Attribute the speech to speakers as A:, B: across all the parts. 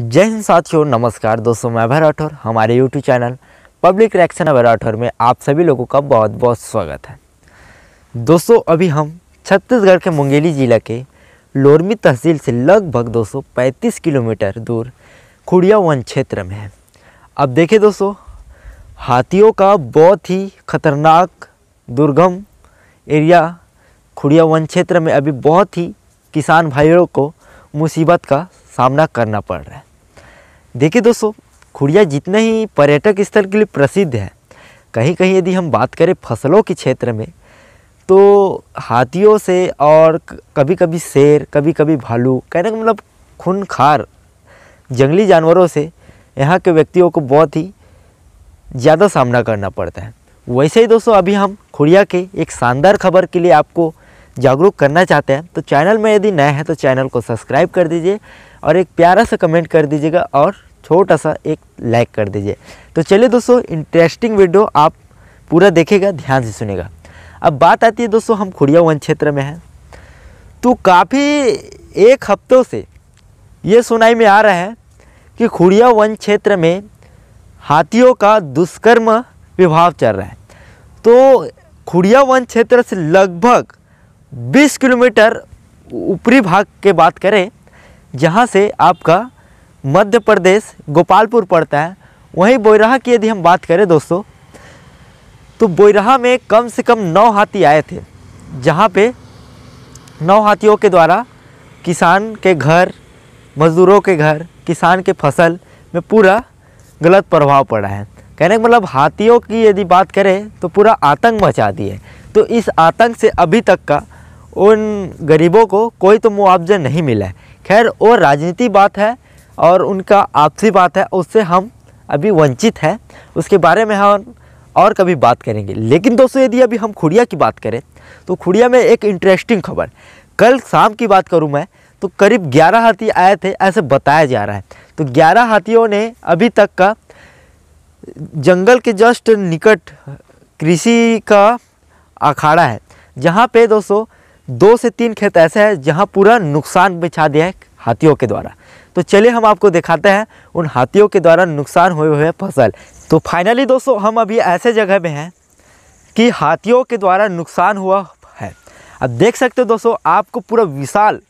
A: जय हिंद साथियों नमस्कार दोस्तों मैं अभय राठौर हमारे YouTube channel public reaction Abhay Rathore में आप सभी लोगों का बहुत बहुत स्वागत है दोस्तों अभी हम छत्तीसगढ़ के मुंगेली जिला के लोरमी तहसील से लगभग दोस्तों किलोमीटर दूर खुड़िया वन क्षेत्र में है अब देखिए दोस्तों हाथियों का बहुत ही खतरनाक दुर्गम एरिया खुड़िया वन क्षेत्र में अभी बहुत ही किसान भाइयों को मुसीबत का सामना करना पड़ रहा है देखिए दोस्तों खुड़िया जितना ही पर्यटक स्थल के लिए प्रसिद्ध है कहीं कहीं यदि हम बात करें फसलों के क्षेत्र में तो हाथियों से और कभी कभी शेर कभी कभी भालू कहने का मतलब खूनखार जंगली जानवरों से यहाँ के व्यक्तियों को बहुत ही ज़्यादा सामना करना पड़ता है वैसे ही दोस्तों अभी हम खुड़िया के एक शानदार खबर के लिए आपको जागरूक करना चाहते हैं तो चैनल में यदि नए हैं तो चैनल को सब्सक्राइब कर दीजिए और एक प्यारा सा कमेंट कर दीजिएगा और छोटा सा एक लाइक कर दीजिए तो चलिए दोस्तों इंटरेस्टिंग वीडियो आप पूरा देखेगा ध्यान से सुनेगा अब बात आती है दोस्तों हम खुड़िया वन क्षेत्र में हैं तो काफ़ी एक हफ्तों से ये सुनाई में आ रहा है कि खुड़िया वन क्षेत्र में हाथियों का दुष्कर्म विभाव चल रहा है तो खुड़िया वन क्षेत्र से लगभग 20 किलोमीटर ऊपरी भाग के बात करें जहाँ से आपका मध्य प्रदेश गोपालपुर पड़ता है वहीं बोईराहा की यदि हम बात करें दोस्तों तो बोईराहा में कम से कम नौ हाथी आए थे जहाँ पे नौ हाथियों के द्वारा किसान के घर मज़दूरों के घर किसान के फसल में पूरा गलत प्रभाव पड़ा है कहने का मतलब हाथियों की यदि बात करें तो पूरा आतंक मचा दिए तो इस आतंक से अभी तक का उन गरीबों को कोई तो मुआवजा नहीं मिला है खैर वो राजनीति बात है और उनका आपसी बात है उससे हम अभी वंचित हैं उसके बारे में हम और कभी बात करेंगे लेकिन दोस्तों यदि अभी हम खुड़िया की बात करें तो खुड़िया में एक इंटरेस्टिंग खबर कल शाम की बात करूँ मैं तो करीब 11 हाथी आए थे ऐसे बताया जा रहा है तो 11 हाथियों ने अभी तक का जंगल के जस्ट निकट कृषि का अखाड़ा है जहाँ पे दोस्तों दो से तीन खेत ऐसे हैं जहाँ पूरा नुकसान बिछा दिया है हाथियों के द्वारा तो चलिए हम आपको दिखाते हैं उन हाथियों के द्वारा नुकसान हुए हुए फसल तो फाइनली दोस्तों हम अभी ऐसे जगह में हैं कि हाथियों के द्वारा नुकसान हुआ है अब देख सकते हो दोस्तों आपको पूरा विशाल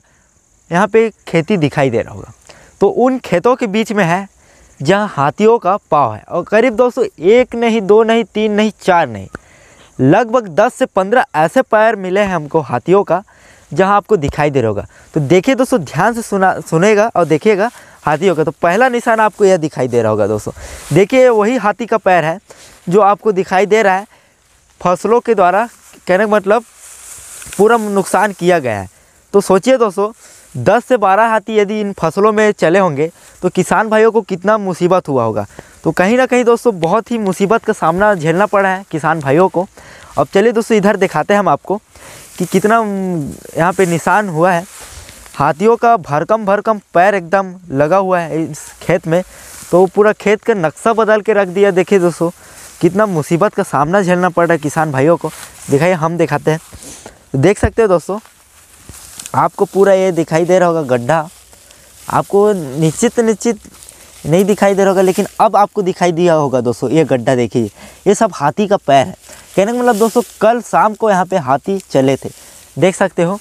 A: यहाँ पे खेती दिखाई दे रहा होगा तो उन खेतों के बीच में है जहाँ हाथियों का पाव है और करीब दोस्तों एक नहीं दो नहीं तीन नहीं चार नहीं लगभग दस से पंद्रह ऐसे पैर मिले हैं हमको हाथियों का जहाँ आपको दिखाई दे रहा होगा तो देखिए दोस्तों ध्यान से सुना सुनेगा और देखिएगा हाथी होगा तो पहला निशान आपको यह दिखाई दे रहा होगा दोस्तों देखिए वही हाथी का पैर है जो आपको दिखाई दे रहा है फसलों के द्वारा कहने का मतलब पूरा नुकसान किया गया है तो सोचिए दोस्तों दस से बारह हाथी यदि इन फसलों में चले होंगे तो किसान भाइयों को कितना मुसीबत हुआ होगा तो कहीं ना कहीं दोस्तों बहुत ही मुसीबत का सामना झेलना पड़ा है किसान भाइयों को अब चलिए दोस्तों इधर दिखाते हैं हम आपको कि कितना यहाँ पे निशान हुआ है हाथियों का भरकम भरकम पैर एकदम लगा हुआ है इस खेत में तो पूरा खेत का नक्शा बदल के रख दिया देखिए दोस्तों कितना मुसीबत का सामना झेलना पड़ रहा है किसान भाइयों को दिखाइए हम दिखाते हैं देख सकते हो दोस्तों आपको पूरा ये दिखाई दे रहा होगा गड्ढा आपको निश्चित निश्चित नहीं दिखाई दे रहा होगा लेकिन अब आपको दिखाई दिया होगा दोस्तों ये गड्ढा देखिए ये सब हाथी का पैर है कहने का मतलब दोस्तों कल शाम को यहाँ पे हाथी चले थे देख सकते हो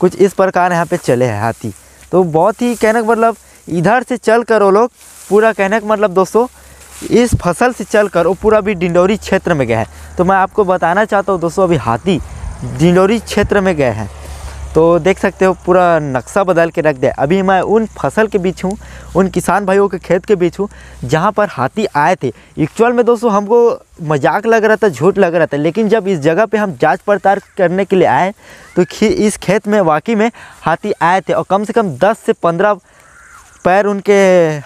A: कुछ इस प्रकार यहाँ पे चले हैं हाथी तो बहुत ही कहने का मतलब इधर से चल कर वो लोग पूरा कहने का मतलब दोस्तों इस फसल से चल कर वो पूरा भी डिंडोरी क्षेत्र में गए हैं तो मैं आपको बताना चाहता हूँ दोस्तों अभी हाथी डिंडोरी क्षेत्र में गए हैं तो देख सकते हो पूरा नक्शा बदल के रख दिया अभी मैं उन फसल के बीच हूँ उन किसान भाइयों के खेत के बीच हूँ जहाँ पर हाथी आए थे एक्चुअल में दोस्तों हमको मजाक लग रहा था झूठ लग रहा था लेकिन जब इस जगह पे हम जांच पड़ताल करने के लिए आए तो इस खेत में वाकई में हाथी आए थे और कम से कम दस से पंद्रह पैर उनके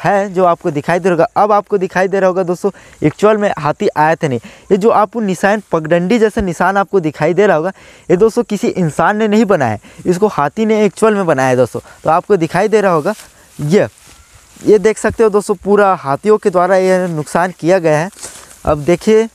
A: है जो आपको दिखाई दे रहा होगा अब आपको दिखाई दे रहा होगा दोस्तों एक्चुअल में हाथी आए थे नहीं ये जो आपको निशान पगडंडी जैसा निशान आपको दिखाई दे रहा होगा ये दोस्तों किसी इंसान ने नहीं बनाया है इसको हाथी ने एक्चुअल में बनाया है दोस्तों तो आपको दिखाई दे रहा होगा ये ये देख सकते हो दोस्तों पूरा हाथियों के द्वारा यह नुकसान किया गया है अब देखिए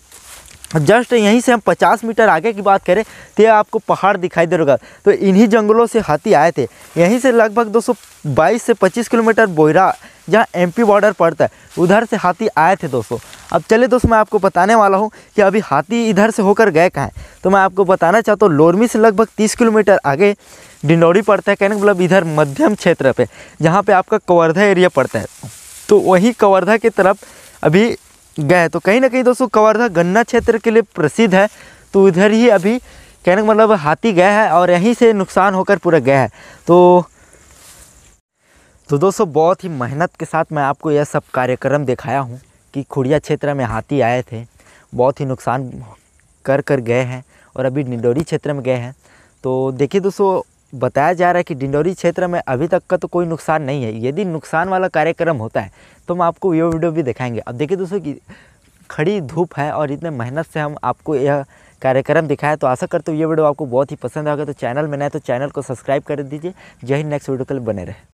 A: जस्ट यहीं से हम 50 मीटर आगे की बात करें तो आपको पहाड़ दिखाई दे रहा तो इन्हीं जंगलों से हाथी आए थे यहीं से लगभग 222 से 25 किलोमीटर बोयरा जहाँ एमपी बॉर्डर पड़ता है उधर से हाथी आए थे दोस्तों अब चले दोस्तों मैं आपको बताने वाला हूँ कि अभी हाथी इधर से होकर गए कहाँ तो मैं आपको बताना चाहता हूँ लोरमी से लगभग तीस किलोमीटर आगे डिंडौरी पड़ता है कहने मतलब इधर मध्यम क्षेत्र पे जहाँ पे आपका कवर्धा एरिया पड़ता है तो वही कवर्धा की तरफ अभी गए तो कहीं ना कहीं दोस्तों कवर्धा गन्ना क्षेत्र के लिए प्रसिद्ध है तो इधर ही अभी कहने का मतलब हाथी गया है और यहीं से नुकसान होकर पूरा गया है तो तो दोस्तों बहुत ही मेहनत के साथ मैं आपको यह सब कार्यक्रम दिखाया हूँ कि खुड़िया क्षेत्र में हाथी आए थे बहुत ही नुकसान कर कर गए हैं और अभी निडोरी क्षेत्र में गए हैं तो देखिए दोस्तों बताया जा रहा है कि डिंडोरी क्षेत्र में अभी तक का तो कोई नुकसान नहीं है यदि नुकसान वाला कार्यक्रम होता है तो हम आपको ये वीडियो भी दिखाएंगे अब देखिए दोस्तों कि खड़ी धूप है और इतने मेहनत से हम आपको यह कार्यक्रम दिखाया तो आशा करते हुए ये वीडियो आपको बहुत ही पसंद आएगा तो चैनल में नए तो चैनल को सब्सक्राइब कर दीजिए यही नेक्स्ट वीडियो के लिए बने रहे